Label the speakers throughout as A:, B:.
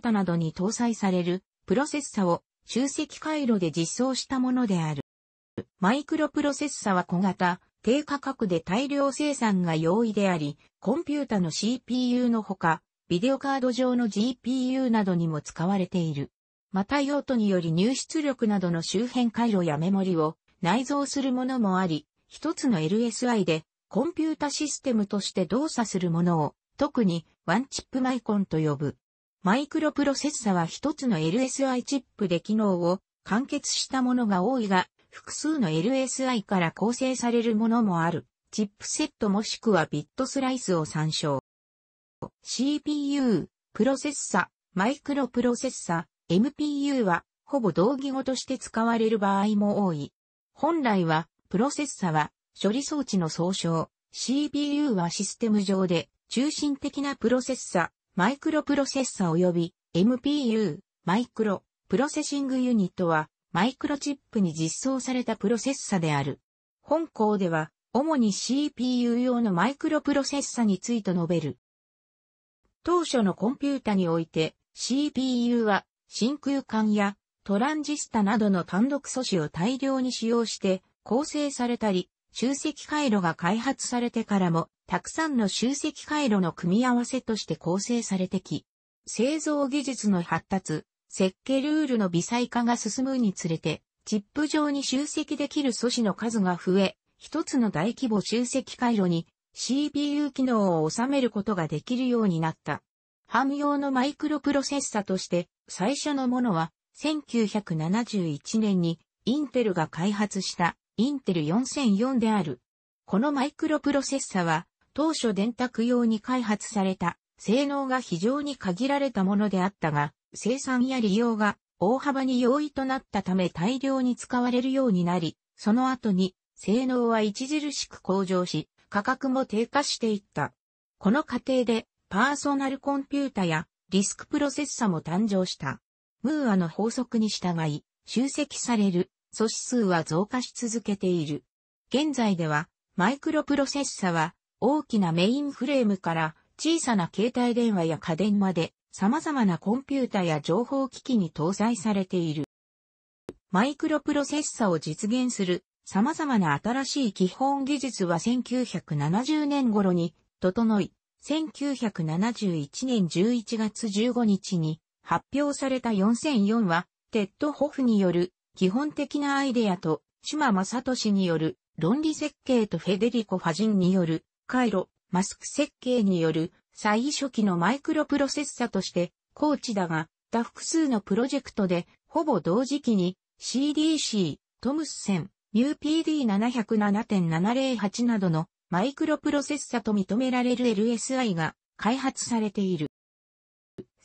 A: タなどに搭載されるプロセッサを集積回路で実装したものである。マイクロプロセッサは小型、低価格で大量生産が容易であり、コンピュータの CPU のほか、ビデオカード上の GPU などにも使われている。また用途により入出力などの周辺回路やメモリを内蔵するものもあり、一つの LSI でコンピュータシステムとして動作するものを特にワンチップマイコンと呼ぶ。マイクロプロセッサは一つの LSI チップで機能を完結したものが多いが、複数の LSI から構成されるものもある。チップセットもしくはビットスライスを参照。CPU、プロセッサ、マイクロプロセッサ、MPU はほぼ同義語として使われる場合も多い。本来は、プロセッサは処理装置の総称、CPU はシステム上で中心的なプロセッサ、マイクロプロセッサ及び MPU、マイクロ、プロセッシングユニットは、マイクロチップに実装されたプロセッサである。本校では、主に CPU 用のマイクロプロセッサについて述べる。当初のコンピュータにおいて、CPU は、真空管やトランジスタなどの単独素子を大量に使用して構成されたり、集積回路が開発されてからもたくさんの集積回路の組み合わせとして構成されてき、製造技術の発達、設計ルールの微細化が進むにつれて、チップ上に集積できる素子の数が増え、一つの大規模集積回路に CPU 機能を収めることができるようになった。ハム用のマイクロプロセッサとして最初のものは1971年にインテルが開発したインテル4004である。このマイクロプロセッサは当初電卓用に開発された性能が非常に限られたものであったが、生産や利用が大幅に容易となったため大量に使われるようになり、その後に性能は著しく向上し、価格も低下していった。この過程でパーソナルコンピュータやリスクプロセッサも誕生した。ムーアの法則に従い、集積される素子数は増加し続けている。現在ではマイクロプロセッサは大きなメインフレームから小さな携帯電話や家電まで様々なコンピュータや情報機器に搭載されている。マイクロプロセッサを実現する様々な新しい基本技術は1970年頃に整い、1971年11月15日に発表された4004は、テッド・ホフによる基本的なアイデアと、島正氏による論理設計とフェデリコ・ファジンによる回路、マスク設計による最初期のマイクロプロセッサとして高知だが、他複数のプロジェクトでほぼ同時期に CDC、トムスセン、u PD707.708 などのマイクロプロセッサと認められる LSI が開発されている。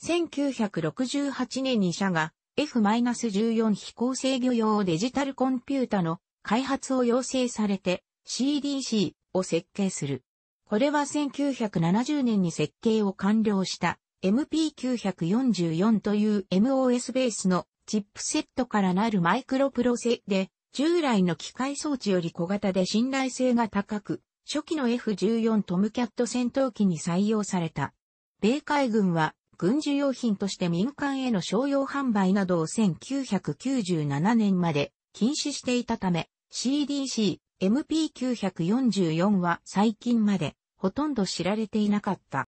A: 1968年に社が F-14 非行制御用デジタルコンピュータの開発を要請されて CDC を設計する。これは1970年に設計を完了した MP944 という MOS ベースのチップセットからなるマイクロプロセで、従来の機械装置より小型で信頼性が高く、初期の F14 トムキャット戦闘機に採用された。米海軍は軍需用品として民間への商用販売などを1997年まで禁止していたため、CDC、MP944 は最近までほとんど知られていなかった。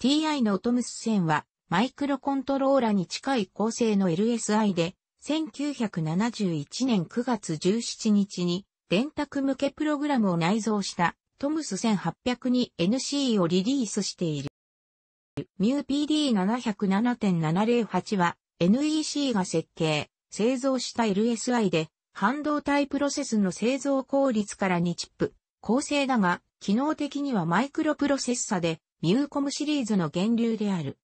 A: TI のオトムス線はマイクロコントローラに近い構成の LSI で1971年9月17日に電卓向けプログラムを内蔵したトムス 1802NC をリリースしている。MUPD707.708 は NEC が設計、製造した LSI で半導体プロセスの製造効率から2チップ、構成だが、機能的にはマイクロプロセッサで、ミューコムシリーズの源流である。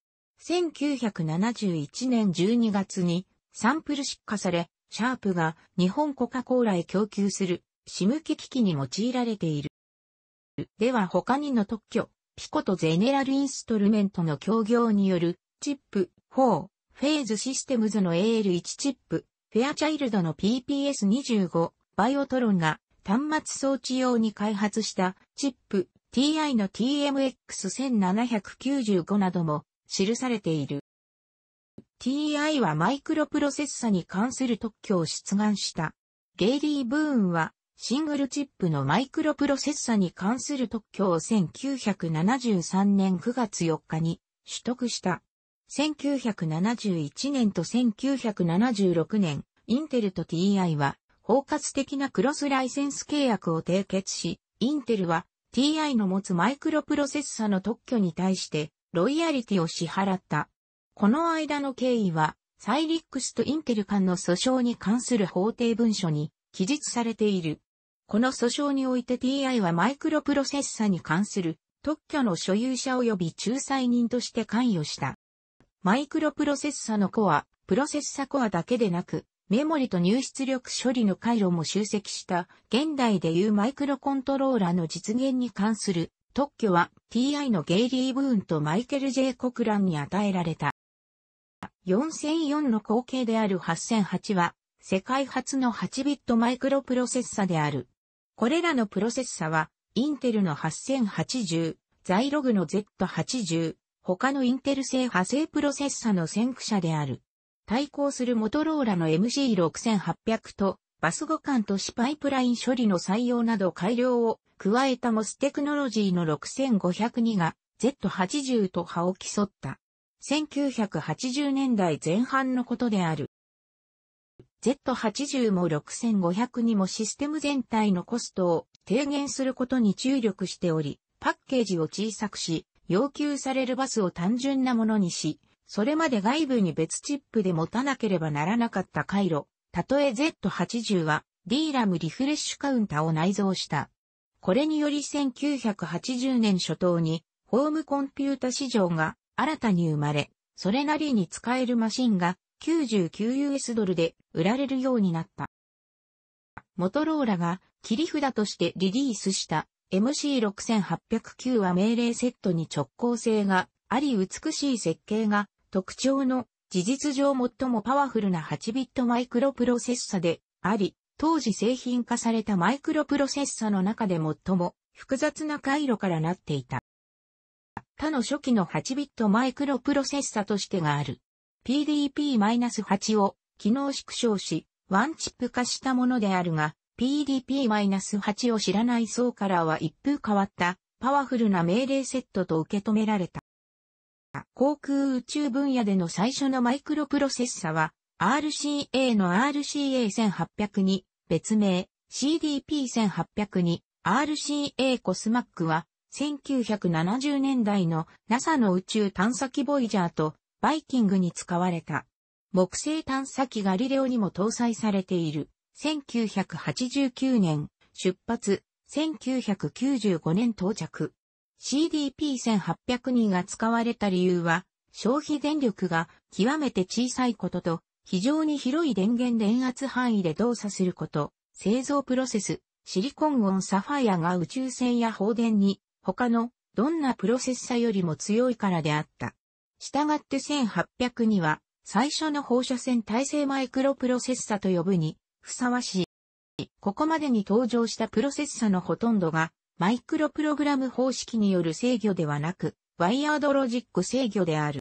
A: 1971年12月にサンプル出荷され、シャープが日本コカ・コーラへ供給するシム機機器に用いられている。では他にの特許、ピコとゼネラルインストルメントの協業によるチップ4フェーズシステムズの AL1 チップフェアチャイルドの PPS25 バイオトロンが端末装置用に開発したチップ TI の TMX1795 なども記されている。TI はマイクロプロセッサに関する特許を出願した。ゲイリー・ブーンはシングルチップのマイクロプロセッサに関する特許を1973年9月4日に取得した。1971年と1976年、インテルと TI は包括的なクロスライセンス契約を締結し、インテルは TI の持つマイクロプロセッサの特許に対してロイヤリティを支払った。この間の経緯は、サイリックスとインテル間の訴訟に関する法定文書に記述されている。この訴訟において TI はマイクロプロセッサに関する特許の所有者及び仲裁人として関与した。マイクロプロセッサのコア、プロセッサコアだけでなく、メモリと入出力処理の回路も集積した現代でいうマイクロコントローラーの実現に関する特許は TI のゲイリー・ブーンとマイケル・ジェイ・コクランに与えられた。4004の後継である8008は世界初の8ビットマイクロプロセッサである。これらのプロセッサはインテルの8080、ザイログの Z80、他のインテル製派生プロセッサの先駆者である。対抗するモトローラの MC6800 とバス互換都市パイプライン処理の採用など改良を加えたモステクノロジーの6502が Z80 と葉を競った。1980年代前半のことである。Z80 も6500にもシステム全体のコストを低減することに注力しており、パッケージを小さくし、要求されるバスを単純なものにし、それまで外部に別チップで持たなければならなかった回路、たとえ Z80 は D ラムリフレッシュカウンタを内蔵した。これにより1980年初頭にホームコンピュータ市場が新たに生まれ、それなりに使えるマシンが 99US ドルで売られるようになった。モトローラが切り札としてリリースした MC6809 は命令セットに直行性があり美しい設計が特徴の事実上最もパワフルな8ビットマイクロプロセッサであり、当時製品化されたマイクロプロセッサの中で最も複雑な回路からなっていた。他の初期の8ビットマイクロプロセッサとしてがある。PDP-8 を機能縮小し、ワンチップ化したものであるが、PDP-8 を知らない層からは一風変わったパワフルな命令セットと受け止められた。航空宇宙分野での最初のマイクロプロセッサは RCA の RCA1800 に別名 CDP1800 に RCA コスマックは1970年代の NASA の宇宙探査機ボイジャーとバイキングに使われた。木星探査機ガリレオにも搭載されている。1989年出発、1995年到着。c d p 1 8 0人が使われた理由は、消費電力が極めて小さいことと、非常に広い電源電圧範囲で動作すること、製造プロセス、シリコンオンサファイアが宇宙船や放電に、他のどんなプロセッサよりも強いからであった。従って1 8 0には、最初の放射線耐性マイクロプロセッサと呼ぶにふさわしい。ここまでに登場したプロセッサのほとんどが、マイクロプログラム方式による制御ではなく、ワイヤードロジック制御である。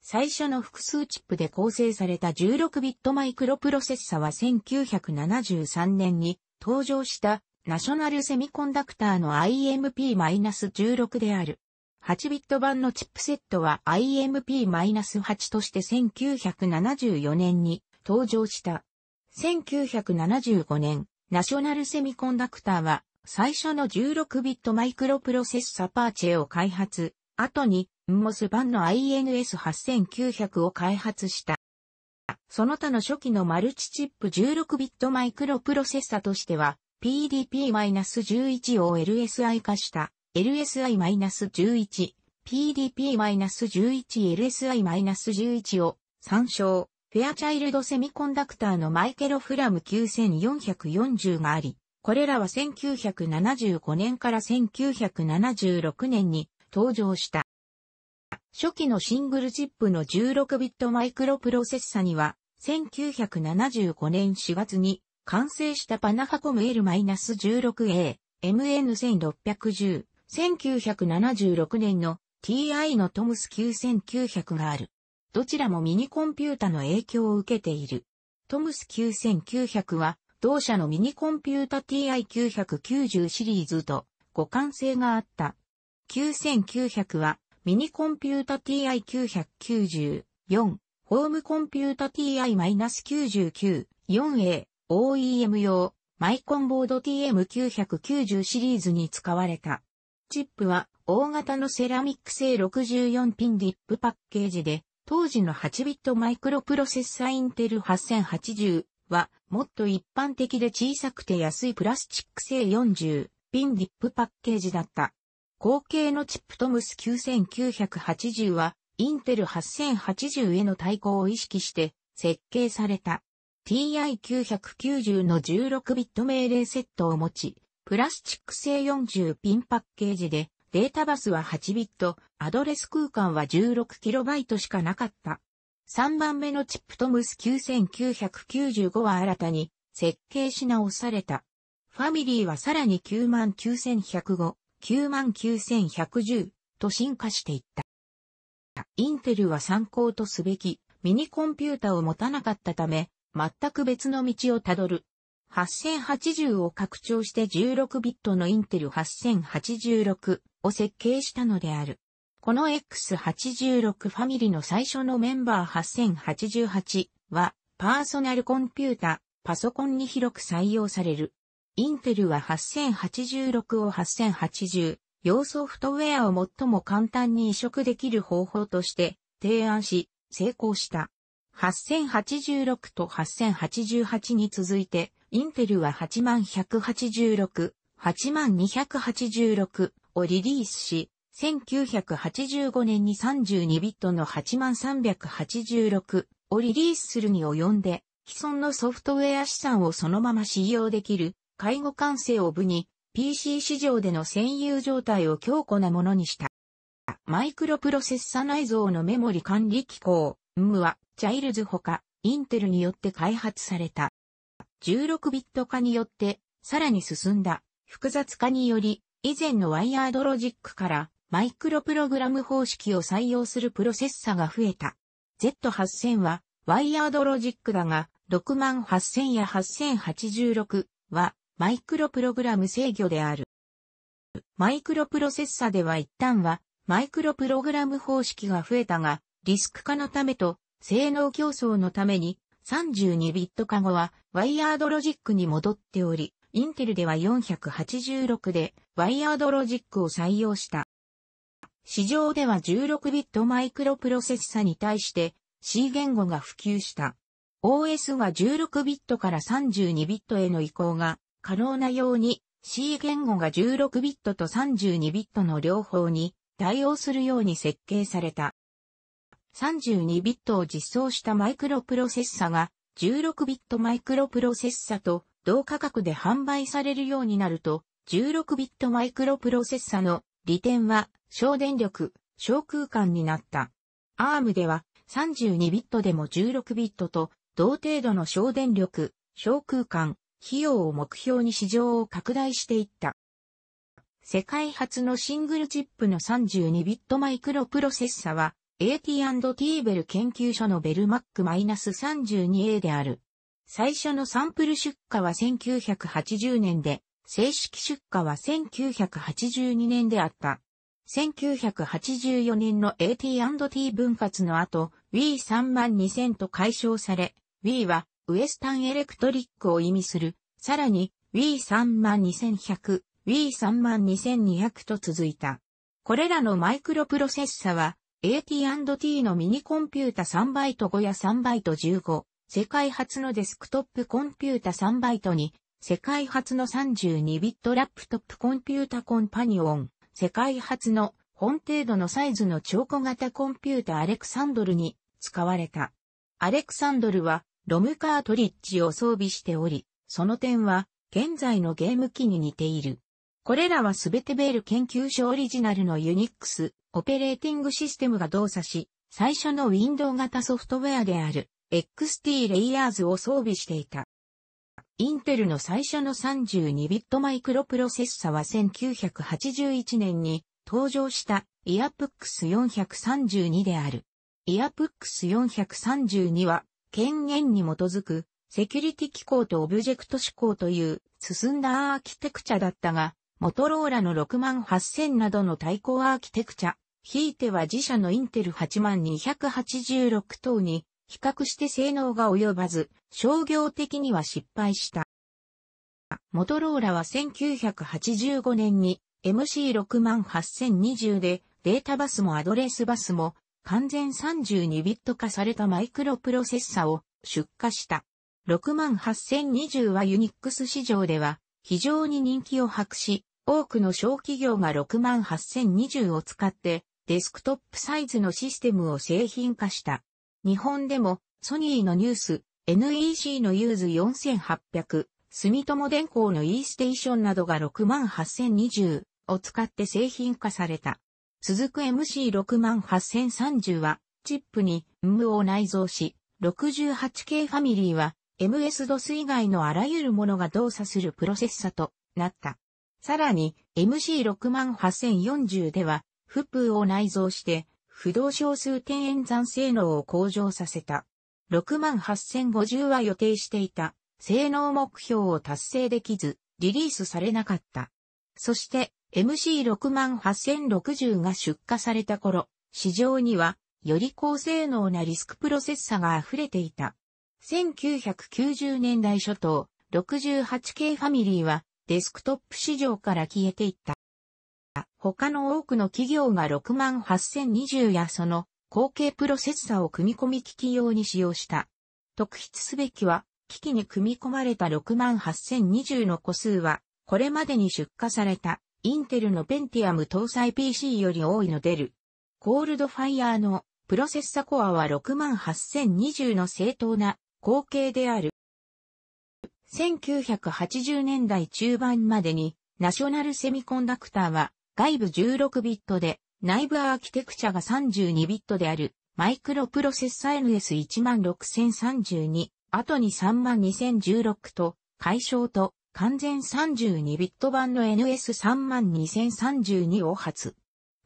A: 最初の複数チップで構成された16ビットマイクロプロセッサは1973年に登場したナショナルセミコンダクターの IMP-16 である。8ビット版のチップセットは IMP-8 として1974年に登場した。1975年、ナショナルセミコンダクターは、最初の16ビットマイクロプロセッサパーチェを開発、後に、MOS 版の INS8900 を開発した。その他の初期のマルチチップ16ビットマイクロプロセッサとしては、PDP-11 を LSI 化した LSI-11、PDP-11LSI-11 を参照。フェアチャイルドセミコンダクターのマイケロフラム9440があり、これらは1975年から1976年に登場した。初期のシングルチップの16ビットマイクロプロセッサには、1975年4月に完成したパナハコム L-16A、MN1610、1976年の TI のトムス9900がある。どちらもミニコンピュータの影響を受けている。トムス9900は、同社のミニコンピュータ TI990 シリーズと互換性があった。9900は、ミニコンピュータ TI994、ホームコンピュータ TI-99、4A、OEM 用、マイコンボード TM990 シリーズに使われた。チップは、大型のセラミック製64ピンディップパッケージで、当時の8ビットマイクロプロセッサインテル8080は、もっと一般的で小さくて安いプラスチック製40ピンディップパッケージだった。後継のチップトムス9980は、インテル8080への対抗を意識して設計された。TI990 の16ビット命令セットを持ち、プラスチック製40ピンパッケージでデータバスは8ビット、アドレス空間は1 6イトしかなかった。3番目のチップトムス9995は新たに設計し直された。ファミリーはさらに99105、99110と進化していった。インテルは参考とすべきミニコンピュータを持たなかったため、全く別の道をたどる8080を拡張して16ビットのインテル8086を設計したのである。この X86 ファミリの最初のメンバー8088はパーソナルコンピュータ、パソコンに広く採用される。インテルは8086を8080用ソフトウェアを最も簡単に移植できる方法として提案し成功した。8086と8088に続いてインテルは8186、8286をリリースし、1985年に32ビットの8386をリリースするに及んで、既存のソフトウェア資産をそのまま使用できる介護完成を部に PC 市場での占有状態を強固なものにした。マイクロプロセッサ内蔵のメモリ管理機構、M はチャイルズほかインテルによって開発された。16ビット化によって、さらに進んだ複雑化により、以前のワイヤードロジックからマイクロプログラム方式を採用するプロセッサが増えた。Z8000 はワイヤードロジックだが、68000や8086はマイクロプログラム制御である。マイクロプロセッサでは一旦はマイクロプログラム方式が増えたが、リスク化のためと性能競争のために32ビットカゴはワイヤードロジックに戻っており、インテルでは486でワイヤードロジックを採用した。市場では16ビットマイクロプロセッサに対して C 言語が普及した。OS は16ビットから32ビットへの移行が可能なように C 言語が16ビットと32ビットの両方に対応するように設計された。32ビットを実装したマイクロプロセッサが16ビットマイクロプロセッサと同価格で販売されるようになると、16ビットマイクロプロセッサの利点は省電力、小空間になった。ARM では32ビットでも16ビットと同程度の省電力、小空間、費用を目標に市場を拡大していった。世界初のシングルチップの32ビットマイクロプロセッサは AT&T ベル研究所のベルマック -32A である。最初のサンプル出荷は1980年で、正式出荷は1982年であった。1984年の AT&T 分割の後、W32000 と解消され、W はウエスタンエレクトリックを意味する。さらに W32100、W32200 と続いた。これらのマイクロプロセッサは AT&T のミニコンピュータ3バイト5や3バイト15、世界初のデスクトップコンピュータ3バイト2、世界初の32ビットラップトップコンピュータコンパニオン、世界初の本程度のサイズの超小型コンピュータアレクサンドルに使われた。アレクサンドルはロムカートリッジを装備しており、その点は現在のゲーム機に似ている。これらはすべてベール研究所オリジナルのユニックスオペレーティングシステムが動作し、最初のウィンドウ型ソフトウェアである XT レイヤーズを装備していた。インテルの最初の32ビットマイクロプロセッサは1981年に登場したイヤプックス432である。イヤプックス432は権限に基づくセキュリティ機構とオブジェクト指向という進んだアーキテクチャだったが、モトローラの6万8000などの対抗アーキテクチャ、ひいては自社のインテル8万286等に、比較して性能が及ばず、商業的には失敗した。モトローラは1985年に MC68020 でデータバスもアドレスバスも完全32ビット化されたマイクロプロセッサを出荷した。68020はユニックス市場では非常に人気を博し、多くの小企業が68020を使ってデスクトップサイズのシステムを製品化した。日本でもソニーのニュース、NEC のユーズ4800、住友電工の e ステーションなどが68020を使って製品化された。続く MC68030 はチップに M を内蔵し、68K ファミリーは MS-DOS 以外のあらゆるものが動作するプロセッサとなった。さらに MC68040 では、フプーを内蔵して、不動小数点演算性能を向上させた。68050は予定していた、性能目標を達成できず、リリースされなかった。そして、MC68060 が出荷された頃、市場には、より高性能なリスクプロセッサが溢れていた。1990年代初頭、68K ファミリーは、デスクトップ市場から消えていった。他の多くの企業が6万8020やその後継プロセッサを組み込み機器用に使用した。特筆すべきは、機器に組み込まれた6万8020の個数は、これまでに出荷された、インテルのペンティアム搭載 PC より多いの出る。コールドファイヤーのプロセッサコアは6万8020の正当な後継である。1980年代中盤までに、ナショナルセミコンダクターは、外部16ビットで、内部アーキテクチャが32ビットである、マイクロプロセッサ NS16032、後に32016と、解消と、完全32ビット版の NS32032 を発。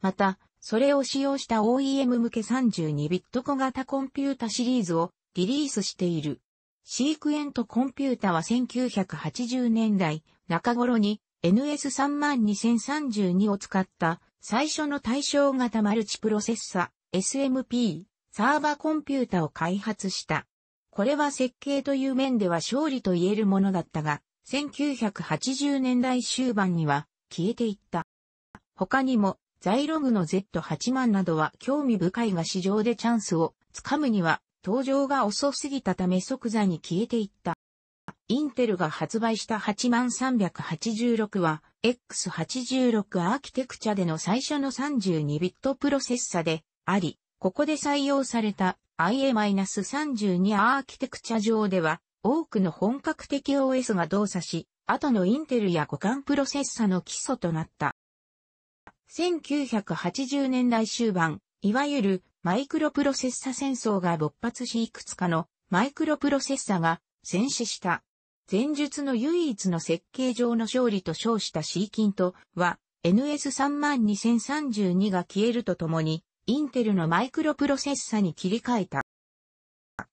A: また、それを使用した OEM 向け32ビット小型コンピュータシリーズをリリースしている。シークエントコンピュータは1980年代中頃に NS32032 を使った最初の対象型マルチプロセッサ SMP サーバーコンピュータを開発した。これは設計という面では勝利と言えるものだったが、1980年代終盤には消えていった。他にも、ザイログの Z8 万などは興味深いが市場でチャンスをつかむには登場が遅すぎたため即座に消えていった。インテルが発売した8386は X86 アーキテクチャでの最初の32ビットプロセッサであり、ここで採用された IA-32 アーキテクチャ上では多くの本格的 OS が動作し、後のインテルや互換プロセッサの基礎となった。1980年代終盤、いわゆるマイクロプロセッサ戦争が勃発しいくつかのマイクロプロセッサが戦死した。前述の唯一の設計上の勝利と称したキンとは NS32032 が消えるとともにインテルのマイクロプロセッサに切り替えた。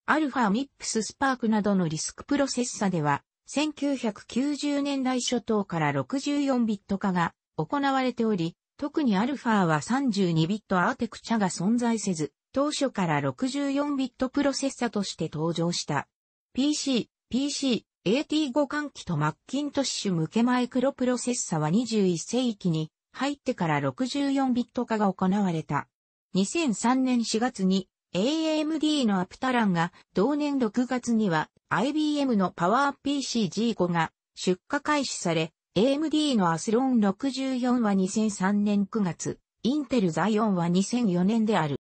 A: アルファミップススパークなどのリスクプロセッサでは1990年代初頭から64ビット化が行われており特に α は32ビットアーテクチャが存在せず、当初から64ビットプロセッサとして登場した。PC、PC、AT 互換機とマッキントッシュ向けマイクロプロセッサは21世紀に入ってから64ビット化が行われた。2003年4月に AMD のアプタランが同年6月には IBM のパワー PCG5 が出荷開始され AMD のアスロン64は2003年9月、インテルザイオンは2004年である。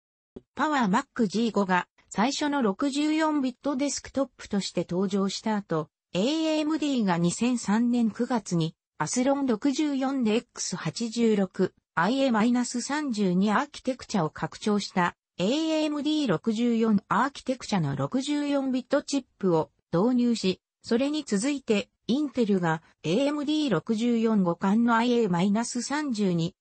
A: パワーマック G5 が最初の64ビットデスクトップとして登場した後、AMD が2003年9月にアスロン64で X86、IA-32 アーキテクチャを拡張した AMD64 アーキテクチャの64ビットチップを導入し、それに続いてインテルが AMD64 互換の IA-32E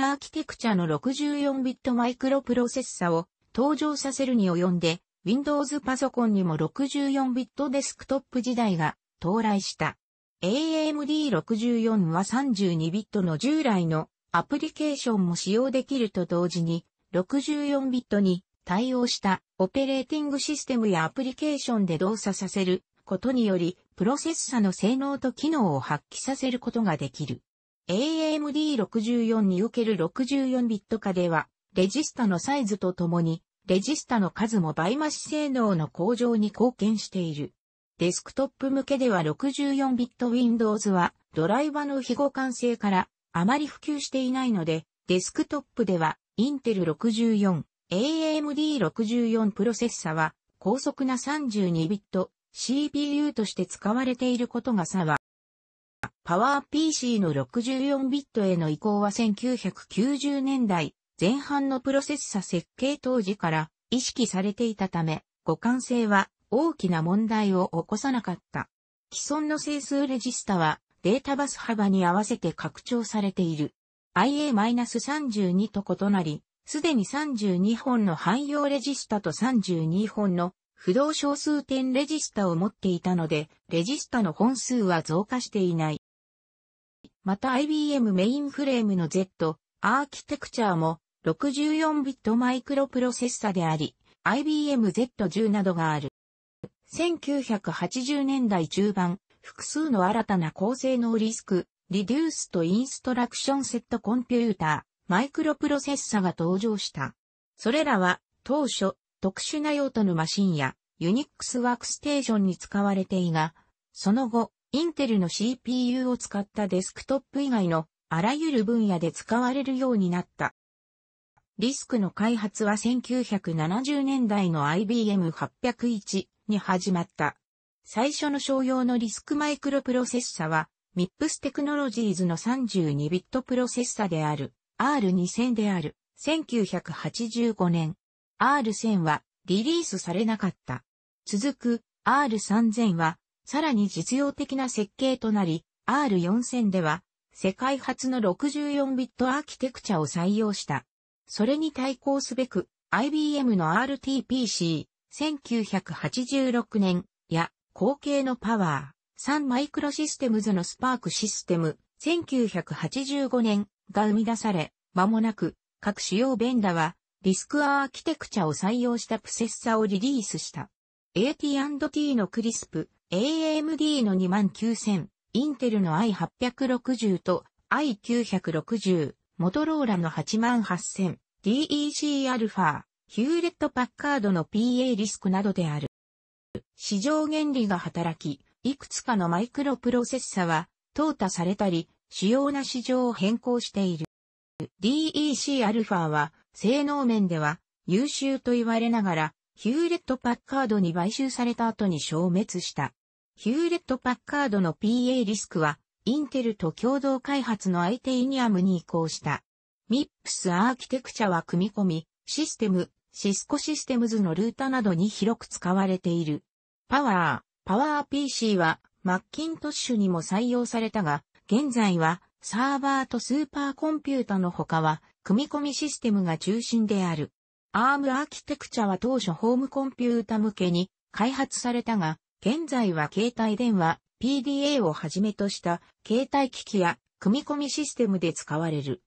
A: アーキテクチャの64ビットマイクロプロセッサを登場させるに及んで、Windows パソコンにも64ビットデスクトップ時代が到来した。AMD64 は32ビットの従来のアプリケーションも使用できると同時に、64ビットに対応したオペレーティングシステムやアプリケーションで動作させることにより、プロセッサの性能と機能を発揮させることができる。AMD64 における64ビット化では、レジスタのサイズとともに、レジスタの数も倍増し性能の向上に貢献している。デスクトップ向けでは64ビット Windows はドライバの非互換性からあまり普及していないので、デスクトップでは Intel 64、AMD64 プロセッサは高速な32ビット CPU として使われていることが差は、パワー PC の64ビットへの移行は1990年代前半のプロセッサ設計当時から意識されていたため、互換性は大きな問題を起こさなかった。既存の整数レジスタはデータバス幅に合わせて拡張されている。IA-32 と異なり、すでに32本の汎用レジスタと32本の不動小数点レジスタを持っていたので、レジスタの本数は増加していない。また IBM メインフレームの Z アーキテクチャーも64ビットマイクロプロセッサであり、IBM Z10 などがある。1980年代中盤、複数の新たな高性能リスク、リデュースとインストラクションセットコンピューター、マイクロプロセッサが登場した。それらは当初特殊な用途のマシンや、ユニックスワークステーションに使われていが、その後、インテルの CPU を使ったデスクトップ以外のあらゆる分野で使われるようになった。リスクの開発は1970年代の IBM801 に始まった。最初の商用のリスクマイクロプロセッサは、MIPS テクノロジーズの32ビットプロセッサである R2000 である1985年 R1000 はリリースされなかった。続く R3000 はさらに実用的な設計となり、R4000 では世界初の64ビットアーキテクチャを採用した。それに対抗すべく IBM の RTPC 1986年や後継のパワー3マイクロシステムズのスパークシステム1985年が生み出され、間もなく各主要ベンダはリスクアーキテクチャを採用したプセッサをリリースした。AT&T のクリスプ、AMD の29000、インテルの i860 と i960、モトローラの88000、DEC α ヒューレット・パッカードの PA リスクなどである。市場原理が働き、いくつかのマイクロプロセッサは、淘汰されたり、主要な市場を変更している。DEC α は、性能面では優秀と言われながら、ヒューレット・パッカードに買収された後に消滅した。ヒューレット・パッカードの PA リスクは、インテルと共同開発の相手イニアムに移行した。ミップスアーキテクチャは組み込み、システム、シスコシステムズのルータなどに広く使われている。パワー、パワー PC は、マッキントッシュにも採用されたが、現在は、サーバーとスーパーコンピュータの他は、組み込みシステムが中心である。ARM アーキテクチャは当初ホームコンピュータ向けに開発されたが、現在は携帯電話、PDA をはじめとした携帯機器や組み込みシステムで使われる。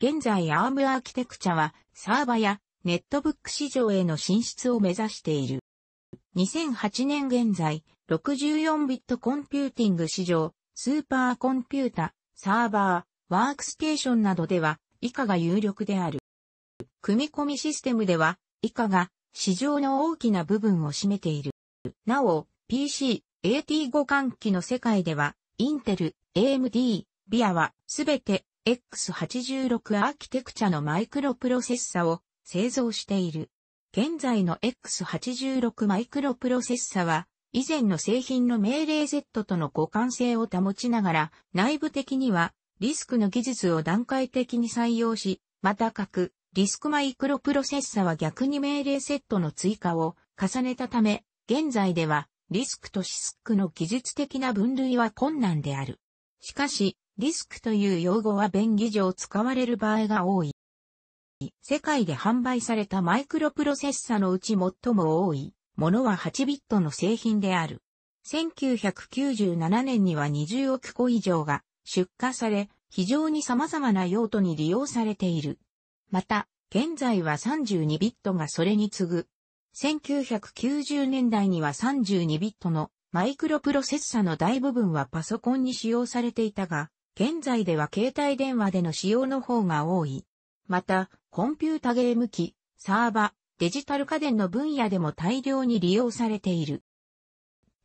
A: 現在 ARM アーキテクチャはサーバやネットブック市場への進出を目指している。2008年現在、64ビットコンピューティング市場、スーパーコンピュータ、サーバー、ワークステーションなどでは以下が有力である。組み込みシステムでは、以下が市場の大きな部分を占めている。なお、PC、AT 互換機の世界では、インテル、AMD、ビアはすべて X86 アーキテクチャのマイクロプロセッサを製造している。現在の X86 マイクロプロセッサは、以前の製品の命令 Z との互換性を保ちながら、内部的にはリスクの技術を段階的に採用し、また各、リスクマイクロプロセッサは逆に命令セットの追加を重ねたため、現在ではリスクとシスクの技術的な分類は困難である。しかし、リスクという用語は便宜上使われる場合が多い。世界で販売されたマイクロプロセッサのうち最も多いものは8ビットの製品である。1997年には20億個以上が出荷され、非常に様々な用途に利用されている。また、現在は32ビットがそれに次ぐ。1990年代には32ビットのマイクロプロセッサの大部分はパソコンに使用されていたが、現在では携帯電話での使用の方が多い。また、コンピュータゲーム機、サーバ、デジタル家電の分野でも大量に利用されている。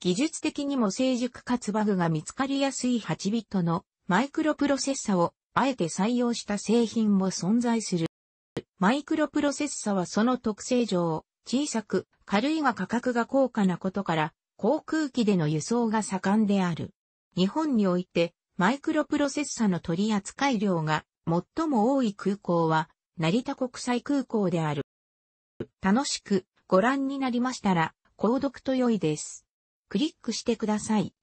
A: 技術的にも成熟かつバグが見つかりやすい8ビットのマイクロプロセッサをあえて採用した製品も存在する。マイクロプロセッサはその特性上、小さく、軽いが価格が高価なことから、航空機での輸送が盛んである。日本において、マイクロプロセッサの取扱い量が最も多い空港は、成田国際空港である。楽しくご覧になりましたら、購読と良いです。クリックしてください。